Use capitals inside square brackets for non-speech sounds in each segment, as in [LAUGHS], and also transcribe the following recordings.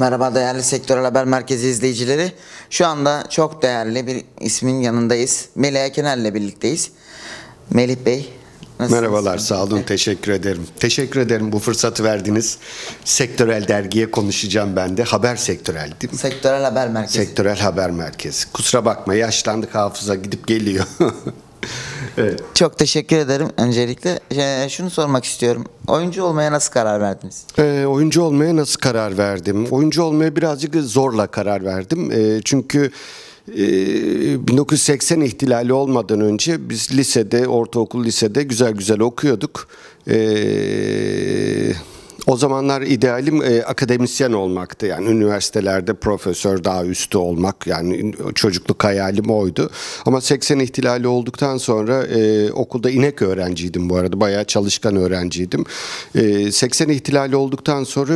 Merhaba değerli Sektör Haber Merkezi izleyicileri. Şu anda çok değerli bir ismin yanındayız. Melih Ekenel'le birlikteyiz. Melih Bey Nasılsınız? Merhabalar, sağ olun. Teşekkür ederim. Teşekkür ederim bu fırsatı verdiniz. Sektörel dergiye konuşacağım ben de. Haber sektörel değil mi? Sektörel Haber Merkezi. Sektörel Haber Merkezi. Kusura bakma yaşlandık hafıza gidip geliyor. [LAUGHS] evet. Çok teşekkür ederim öncelikle. Ee, şunu sormak istiyorum. Oyuncu olmaya nasıl karar verdiniz? Ee, oyuncu olmaya nasıl karar verdim? Oyuncu olmaya birazcık zorla karar verdim. Ee, çünkü... 1980 e, ihtilali olmadan önce biz lisede, ortaokul lisede güzel güzel okuyorduk. Ee, o zamanlar idealim e, akademisyen olmaktı. Yani üniversitelerde profesör daha üstü olmak yani çocukluk hayalim oydu. Ama 80 ihtilali olduktan sonra e, okulda inek öğrenciydim bu arada. Bayağı çalışkan öğrenciydim. E, 80 ihtilali olduktan sonra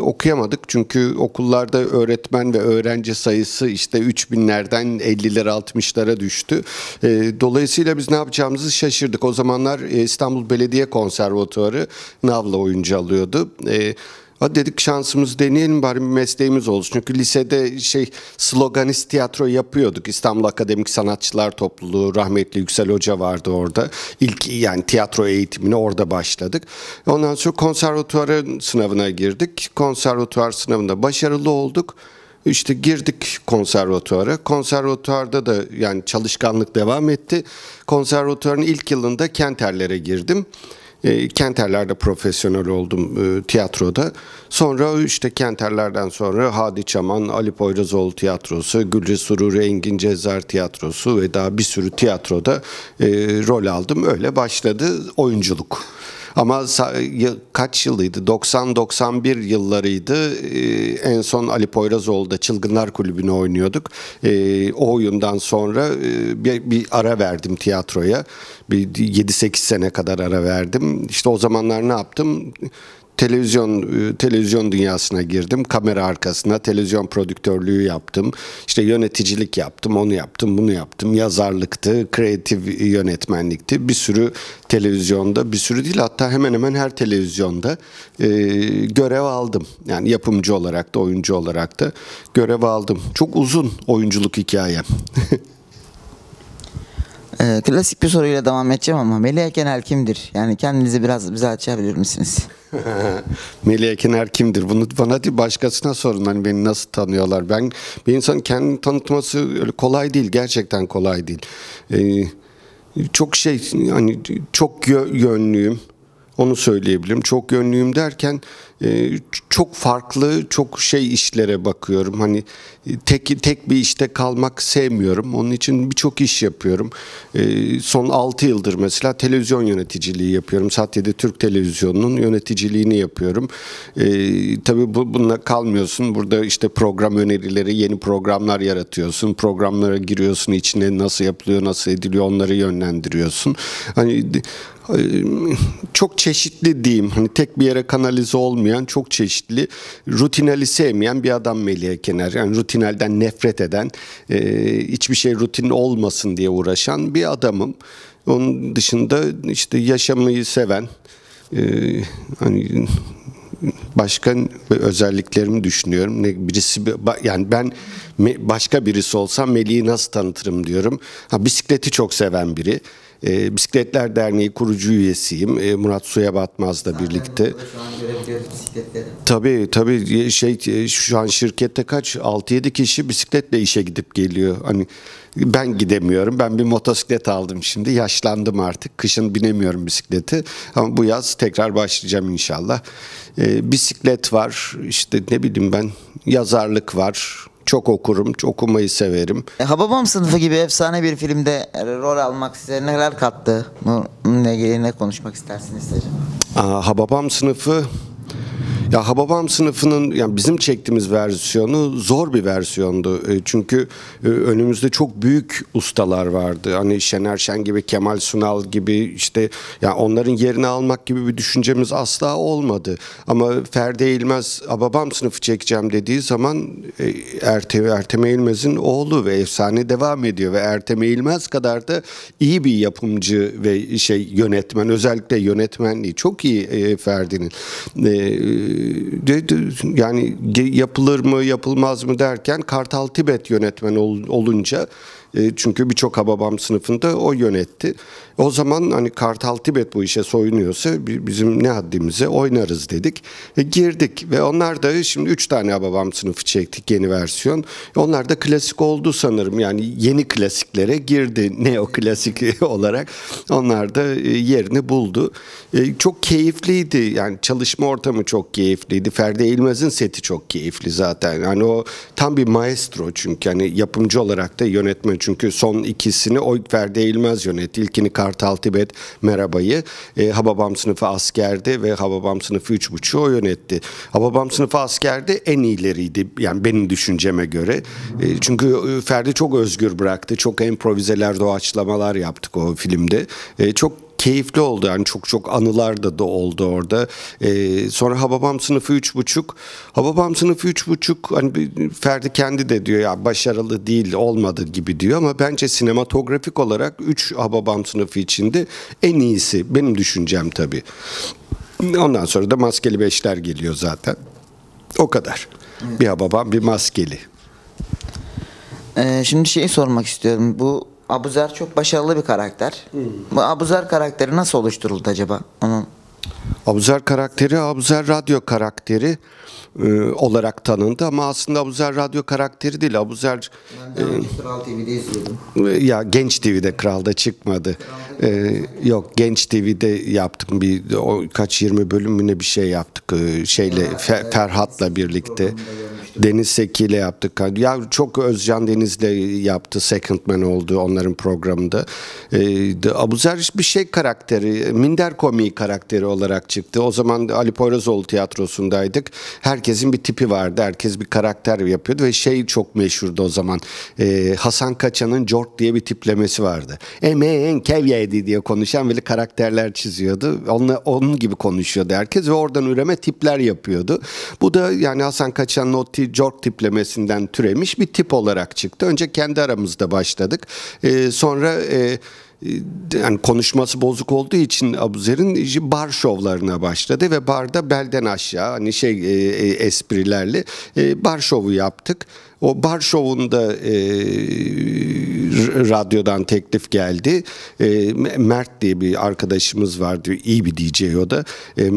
okuyamadık. Çünkü okullarda öğretmen ve öğrenci sayısı işte 3000'lerden 50'lere 60'lara düştü. E, dolayısıyla biz ne yapacağımızı şaşırdık. O zamanlar e, İstanbul Belediye Konservatuarı navla oyuncu alıyordu. E, Ha dedik şansımızı deneyelim bari bir mesleğimiz olsun. Çünkü lisede şey sloganist tiyatro yapıyorduk. İstanbul Akademik Sanatçılar Topluluğu rahmetli Yüksel Hoca vardı orada. İlk yani tiyatro eğitimini orada başladık. Ondan sonra konservatuvarın sınavına girdik. Konservatuvar sınavında başarılı olduk. İşte girdik konservatuara. Konservatuarda da yani çalışkanlık devam etti. Konservatuarın ilk yılında Kenterlere girdim. E, Kenterler'de profesyonel oldum e, tiyatroda. Sonra işte Kenterler'den sonra Hadi Çaman, Ali Poyrazoğlu Tiyatrosu, Gülce Sururi Engin Cezar Tiyatrosu ve daha bir sürü tiyatroda e, rol aldım. Öyle başladı oyunculuk. Ama kaç yılıydı? 90-91 yıllarıydı. Ee, en son Ali Poyrazoğlu'da Çılgınlar kulübünü oynuyorduk. Ee, o oyundan sonra e, bir, bir ara verdim tiyatroya. Bir 7-8 sene kadar ara verdim. İşte o zamanlar ne yaptım? televizyon e, televizyon dünyasına girdim. Kamera arkasına televizyon prodüktörlüğü yaptım. İşte yöneticilik yaptım, onu yaptım, bunu yaptım. Yazarlıktı, kreatif yönetmenlikti. Bir sürü televizyonda, bir sürü değil hatta hemen hemen her televizyonda e, görev aldım. Yani yapımcı olarak da, oyuncu olarak da görev aldım. Çok uzun oyunculuk hikayem. [LAUGHS] Ee, klasik bir soruyla devam edeceğim ama Melih Kener kimdir? Yani kendinizi biraz bize açabilir misiniz? [LAUGHS] Melih Kener kimdir? Bunu bana değil başkasına sorun. Hani beni nasıl tanıyorlar? Ben bir insan kendini tanıtması öyle kolay değil. Gerçekten kolay değil. Ee, çok şey hani çok yönlüyüm. Onu söyleyebilirim. Çok yönlüyüm derken ee, çok farklı çok şey işlere bakıyorum. Hani e, tek tek bir işte kalmak sevmiyorum. Onun için birçok iş yapıyorum. Ee, son 6 yıldır mesela televizyon yöneticiliği yapıyorum. Saat 7 Türk Televizyonu'nun yöneticiliğini yapıyorum. Ee, tabii bu, bununla kalmıyorsun. Burada işte program önerileri, yeni programlar yaratıyorsun. Programlara giriyorsun. içine nasıl yapılıyor, nasıl ediliyor onları yönlendiriyorsun. Hani e, çok çeşitli diyeyim. Hani tek bir yere kanalize olmuyor olmayan, çok çeşitli, rutinali sevmeyen bir adam Melih Kenar. Yani rutinalden nefret eden, e, hiçbir şey rutin olmasın diye uğraşan bir adamım. Onun dışında işte yaşamayı seven, e, hani başka özelliklerimi düşünüyorum. Ne birisi yani ben başka birisi olsam Melih'i nasıl tanıtırım diyorum. Ha bisikleti çok seven biri. E, Bisikletler Derneği kurucu üyesiyim. E, Murat Suya Batmaz'la birlikte. Tabii tabii ee, şey e, şu an şirkette kaç 6-7 kişi bisikletle işe gidip geliyor. Hani ben gidemiyorum. Ben bir motosiklet aldım şimdi. Yaşlandım artık. Kışın binemiyorum bisikleti. Ama bu yaz tekrar başlayacağım inşallah. E, bisiklet var. İşte ne bileyim ben yazarlık var çok okurum, çok okumayı severim. E, Hababam sınıfı gibi efsane bir filmde e, rol almak size neler kattı? Bununla ilgili ne konuşmak istersiniz hocam? Hababam sınıfı ya Hababam sınıfının yani bizim çektiğimiz versiyonu zor bir versiyondu. E, çünkü e, önümüzde çok büyük ustalar vardı. Hani Şener Şen gibi, Kemal Sunal gibi işte ya yani onların yerini almak gibi bir düşüncemiz asla olmadı. Ama Ferdi Eğilmez Hababam sınıfı çekeceğim dediği zaman Erte Ertem, Ertem oğlu ve efsane devam ediyor ve Ertem Eğilmez kadar da iyi bir yapımcı ve şey yönetmen özellikle yönetmenliği çok iyi e, Ferdi'nin. E, ee, de, de, yani yapılır mı yapılmaz mı derken Kartal Tibet yönetmen ol, olunca e, çünkü birçok Hababam sınıfında o yönetti. O zaman hani Kartal Tibet bu işe soyunuyorsa bizim ne haddimize oynarız dedik. E, girdik ve onlar da şimdi 3 tane ababam sınıfı çektik yeni versiyon. Onlar da klasik oldu sanırım. Yani yeni klasiklere girdi [LAUGHS] neo klasik [LAUGHS] olarak. Onlar da e, yerini buldu. E, çok keyifliydi. Yani çalışma ortamı çok keyifliydi. Ferdi Eğilmez'in seti çok keyifli zaten. Hani o tam bir maestro çünkü hani yapımcı olarak da yönetmen çünkü son ikisini Oytver Değilmez yönetti. İlkini Kartal Tibet Meraba'yı. E, Hababam sınıfı askerdi ve Hababam sınıfı 3.5'ü o yönetti. Hababam sınıfı askerde en iyileriydi. Yani benim düşünceme göre. E, çünkü e, Ferdi çok özgür bıraktı. Çok improvizeler, doğaçlamalar yaptık o filmde. E, çok keyifli oldu. Yani çok çok anılar da da oldu orada. E, sonra Hababam sınıfı 3.5. Hababam sınıfı 3.5 hani Ferdi kendi de diyor ya başarılı değil olmadı gibi diyor ama bence sinematografik olarak 3 Hababam sınıfı içinde en iyisi. Benim düşüncem tabii. Ondan sonra da maskeli beşler geliyor zaten. O kadar. Bir Hababam bir maskeli. Ee, şimdi şeyi sormak istiyorum. Bu Abuzer çok başarılı bir karakter. Bu Abuzer karakteri nasıl oluşturuldu acaba? Onun Abuzer karakteri Abuzer Radyo karakteri e, olarak tanındı ama aslında Abuzer Radyo karakteri değil. Abuzer ben de e, Kral TV'de izliyordum. e, ya Genç TV'de Kral'da çıkmadı. E, yok Genç TV'de yaptım bir o kaç 20 bölüm mü bir şey yaptık e, şeyle Fe- Ferhat'la birlikte yapmıştım. Deniz Seki ile yaptık. Ya çok Özcan Deniz Deniz'le yaptı. Second Man oldu onların programında. Ee, Abuzer bir şey karakteri, minder komiği karakteri olarak çıktı. O zaman Ali Poyrazoğlu tiyatrosundaydık. Herkesin bir tipi vardı. Herkes bir karakter yapıyordu ve şey çok meşhurdu o zaman. Ee, Hasan Kaçan'ın Jort diye bir tiplemesi vardı. Emeğen kevyeydi diye konuşan böyle karakterler çiziyordu. Onunla, onun gibi konuşuyordu herkes ve oradan üreme tipler yapıyordu. Bu da yani Hasan Kaçan'ın o tip Jork tiplemesinden türemiş bir tip olarak çıktı. Önce kendi aramızda başladık. Ee, e, sonra e, yani konuşması bozuk olduğu için Abuzer'in bar şovlarına başladı ve barda belden aşağı hani şey e, e esprilerle e, bar şovu yaptık. O bar şovunda e, radyodan teklif geldi. E, Mert diye bir arkadaşımız vardı. iyi bir DJ o da. E,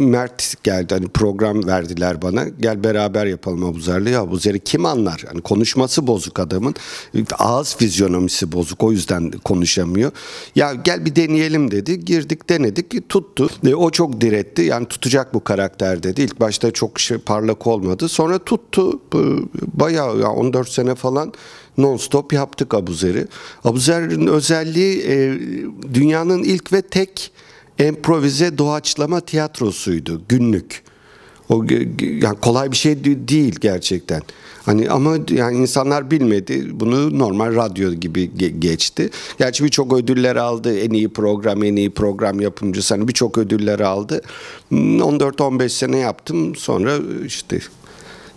Mert geldi. Hani program verdiler bana. Gel beraber yapalım Abuzer'le. Ya Abuzer'i kim anlar? Hani konuşması bozuk adamın. Ağız fizyonomisi bozuk. O yüzden konuşamıyor. Ya gel bir deneyelim dedi. Girdik denedik. Tuttu. E, o çok diretti. Yani tutacak bu karakter dedi. İlk başta çok şey, parlak olmadı. Sonra tuttu. Bayağı ya 14 sene falan non-stop yaptık Abuzer'i. Abuzer'in özelliği e, dünyanın ilk ve tek improvize doğaçlama tiyatrosuydu günlük. O yani kolay bir şey değil gerçekten. Hani ama yani insanlar bilmedi. Bunu normal radyo gibi ge- geçti. Gerçi birçok ödüller aldı. En iyi program, en iyi program yapımcısı hani birçok ödüller aldı. 14-15 hmm, sene yaptım. Sonra işte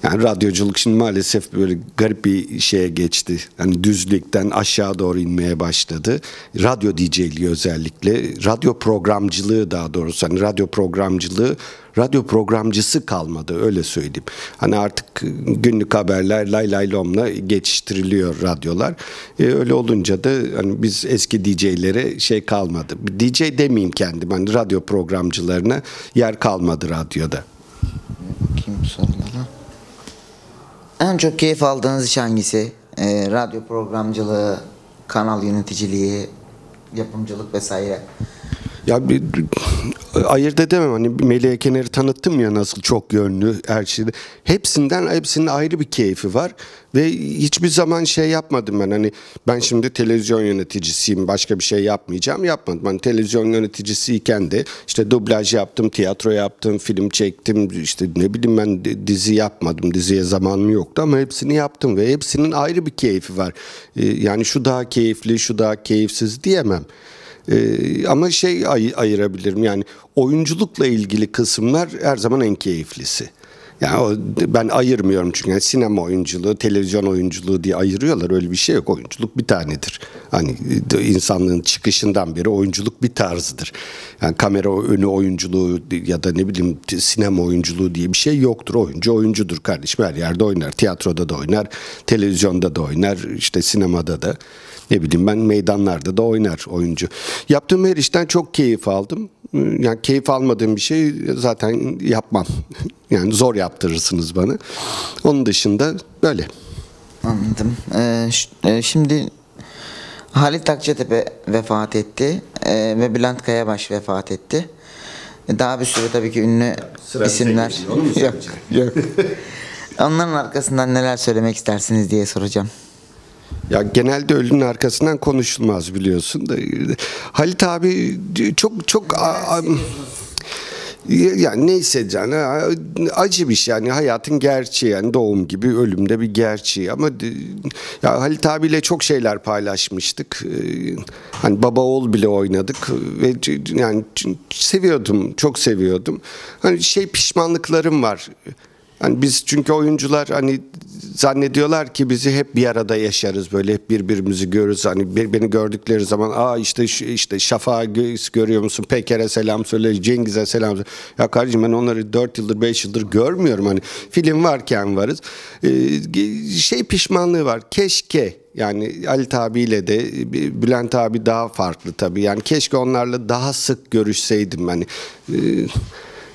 yani radyoculuk şimdi maalesef böyle garip bir şeye geçti. Yani düzlükten aşağı doğru inmeye başladı. Radyo DJ'liği özellikle, radyo programcılığı daha doğrusu hani radyo programcılığı radyo programcısı kalmadı öyle söyleyeyim. Hani artık günlük haberler lay lay lomla geçiştiriliyor radyolar. ee, öyle olunca da hani biz eski DJ'lere şey kalmadı. DJ demeyeyim kendim hani radyo programcılarına yer kalmadı radyoda. Bakayım sorulara. En çok keyif aldığınız iş hangisi? Ee, radyo programcılığı, kanal yöneticiliği, yapımcılık vesaire. Ya bir ayırt edemem hani Melih Kener'i tanıttım ya nasıl çok yönlü her şeyde. Hepsinden hepsinin ayrı bir keyfi var ve hiçbir zaman şey yapmadım ben hani ben şimdi televizyon yöneticisiyim başka bir şey yapmayacağım yapmadım. Hani televizyon yöneticisiyken de işte dublaj yaptım, tiyatro yaptım, film çektim işte ne bileyim ben dizi yapmadım. Diziye zamanım yoktu ama hepsini yaptım ve hepsinin ayrı bir keyfi var. Ee, yani şu daha keyifli, şu daha keyifsiz diyemem. Ee, ama şey ay ayırabilirim yani oyunculukla ilgili kısımlar her zaman en keyiflisi. Yani o, ben ayırmıyorum çünkü yani sinema oyunculuğu, televizyon oyunculuğu diye ayırıyorlar. Öyle bir şey yok. Oyunculuk bir tanedir. Hani insanlığın çıkışından beri oyunculuk bir tarzıdır. Yani kamera önü oyunculuğu ya da ne bileyim sinema oyunculuğu diye bir şey yoktur. Oyuncu oyuncudur kardeşim. Her yerde oynar. Tiyatroda da oynar, televizyonda da oynar, işte sinemada da ne bileyim ben meydanlarda da oynar oyuncu. Yaptığım her işten çok keyif aldım yani keyif almadığım bir şey zaten yapmam. [LAUGHS] Yani zor yaptırırsınız bana. Onun dışında böyle. Anladım. Ee, e, şimdi Halit Akçatepe vefat etti ee, ve Bülent Kayabaş vefat etti. E, daha bir sürü tabii ki ünlü Sıra isimler. [LAUGHS] Yok, yok. [LAUGHS] Onların arkasından neler söylemek istersiniz diye soracağım. Ya genelde ölünün arkasından konuşulmaz biliyorsun da Halit abi çok çok a, a, yani ne hissedeceğini acı bir şey yani hayatın gerçeği yani doğum gibi ölümde bir gerçeği ama ya Halit abiyle çok şeyler paylaşmıştık ee, hani baba oğul bile oynadık ve yani seviyordum çok seviyordum hani şey pişmanlıklarım var yani biz çünkü oyuncular hani zannediyorlar ki bizi hep bir arada yaşarız böyle hep birbirimizi görürüz hani bir, beni gördükleri zaman aa işte işte Şafak'ı görüyor musun Peker'e selam söyle Cengiz'e selam söyle ya kardeşim ben onları 4 yıldır 5 yıldır görmüyorum hani film varken varız ee, şey pişmanlığı var keşke yani Ali tabiyle de e, Bülent abi daha farklı tabii yani keşke onlarla daha sık görüşseydim hani ee,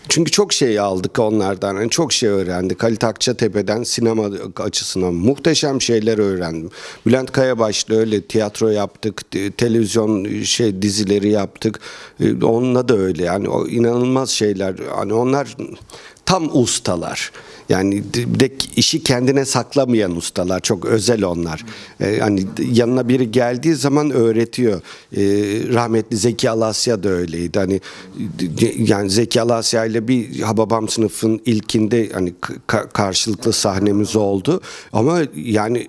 çünkü çok şey aldık onlardan. Yani çok şey öğrendik. Halit Akçatepe'den sinema açısından muhteşem şeyler öğrendim. Bülent Kayabaş'la öyle tiyatro yaptık. Televizyon şey dizileri yaptık. E, onunla da öyle. Yani o inanılmaz şeyler. Hani onlar tam ustalar. Yani de işi kendine saklamayan ustalar çok özel onlar. Ee, hani yanına biri geldiği zaman öğretiyor. Ee, rahmetli Zeki Alasya da öyleydi. Hani yani Zeki Alasya ile bir Hababam sınıfın ilkinde hani karşılıklı sahnemiz oldu. Ama yani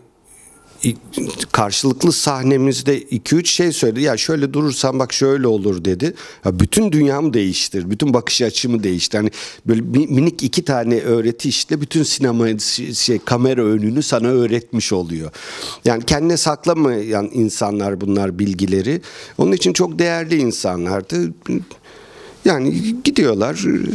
karşılıklı sahnemizde 2-3 şey söyledi. Ya şöyle durursan bak şöyle olur dedi. Ya bütün dünyam değiştir. Bütün bakış açımı değişti. Hani böyle minik iki tane öğreti işte bütün sinema şey, kamera önünü sana öğretmiş oluyor. Yani kendine saklamayan insanlar bunlar bilgileri. Onun için çok değerli insanlardı. Yani gidiyorlar,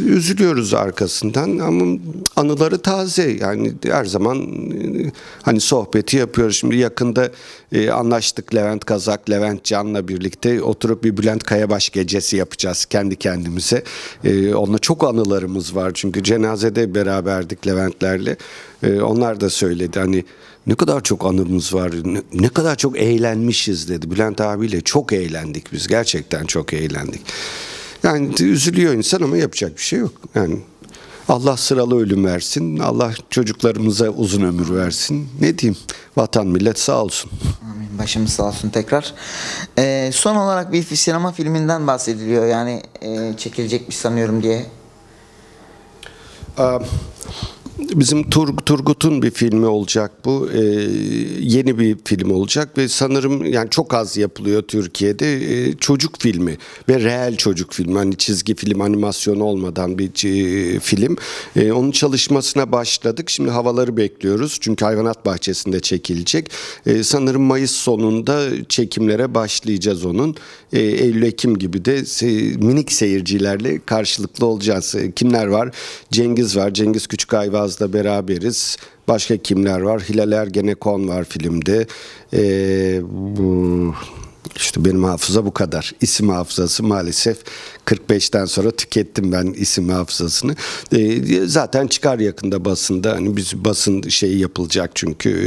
üzülüyoruz arkasından ama anıları taze. Yani her zaman e, hani sohbeti yapıyoruz. Şimdi yakında e, anlaştık Levent Kazak, Levent Can'la birlikte oturup bir Bülent Kayabaş gecesi yapacağız kendi kendimize. E, onunla çok anılarımız var çünkü cenazede beraberdik Leventlerle. E, onlar da söyledi hani ne kadar çok anımız var, ne, ne kadar çok eğlenmişiz dedi. Bülent abiyle çok eğlendik biz, gerçekten çok eğlendik. Yani üzülüyor insan ama yapacak bir şey yok. Yani Allah sıralı ölüm versin. Allah çocuklarımıza uzun ömür versin. Ne diyeyim? Vatan millet sağ olsun. Amin. Başımız sağ olsun tekrar. Ee, son olarak bir sinema filminden bahsediliyor. Yani e, çekilecekmiş sanıyorum diye. Ee, Bizim Tur Turgut'un bir filmi olacak bu. Ee, yeni bir film olacak ve sanırım yani çok az yapılıyor Türkiye'de. Ee, çocuk filmi ve reel çocuk filmi. Hani çizgi film animasyon olmadan bir e, film. Ee, onun çalışmasına başladık. Şimdi havaları bekliyoruz. Çünkü hayvanat bahçesinde çekilecek. Ee, sanırım Mayıs sonunda çekimlere başlayacağız onun. Ee, Eylül-Ekim gibi de se minik seyircilerle karşılıklı olacağız. Ee, kimler var? Cengiz var. Cengiz Küçük hayvan da beraberiz. Başka kimler var? Hilal Ergenekon var filmde. Ee, bu işte benim hafıza bu kadar. İsim hafızası maalesef 45'ten sonra tükettim ben isim hafızasını. E, zaten çıkar yakında basında. Hani biz basın şeyi yapılacak çünkü e,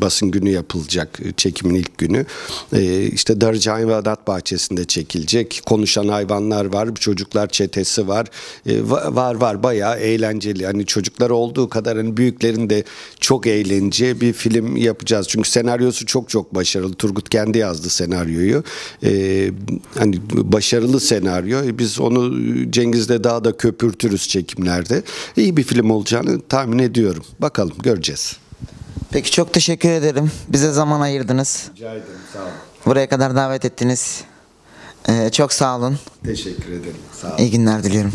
basın günü yapılacak e, çekimin ilk günü. E, işte Darıcı Hayvanat Bahçesi'nde çekilecek. Konuşan hayvanlar var, çocuklar çetesi var. E, var var bayağı eğlenceli. Hani çocuklar olduğu kadar hani büyüklerin de çok eğlence bir film yapacağız. Çünkü senaryosu çok çok başarılı. Turgut kendi yazdı senaryoyu senaryoyu. E, ee, hani başarılı senaryo. biz onu Cengiz'de daha da köpürtürüz çekimlerde. İyi bir film olacağını tahmin ediyorum. Bakalım göreceğiz. Peki çok teşekkür ederim. Bize zaman ayırdınız. Rica ederim. Sağ olun. Buraya kadar davet ettiniz. Ee, çok sağ olun. Teşekkür ederim. Sağ olun. İyi günler diliyorum.